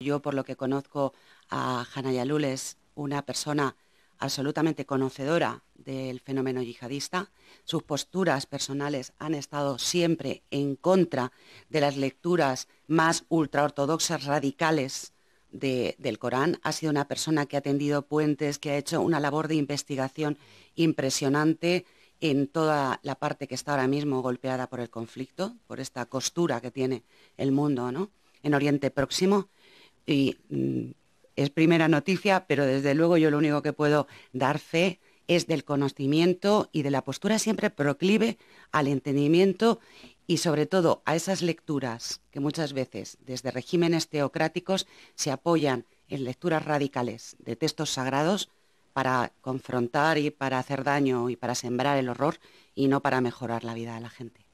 Yo, por lo que conozco a Jana Yalul, es una persona absolutamente conocedora del fenómeno yihadista. Sus posturas personales han estado siempre en contra de las lecturas más ultraortodoxas, radicales del Corán. Ha sido una persona que ha tendido puentes, que ha hecho una labor de investigación impresionante en toda la parte que está ahora mismo golpeada por el conflicto, por esta costura que tiene el mundo en Oriente Próximo y mm, es primera noticia, pero desde luego yo lo único que puedo dar fe es del conocimiento y de la postura siempre proclive al entendimiento y sobre todo a esas lecturas que muchas veces desde regímenes teocráticos se apoyan en lecturas radicales de textos sagrados para confrontar y para hacer daño y para sembrar el horror y no para mejorar la vida de la gente.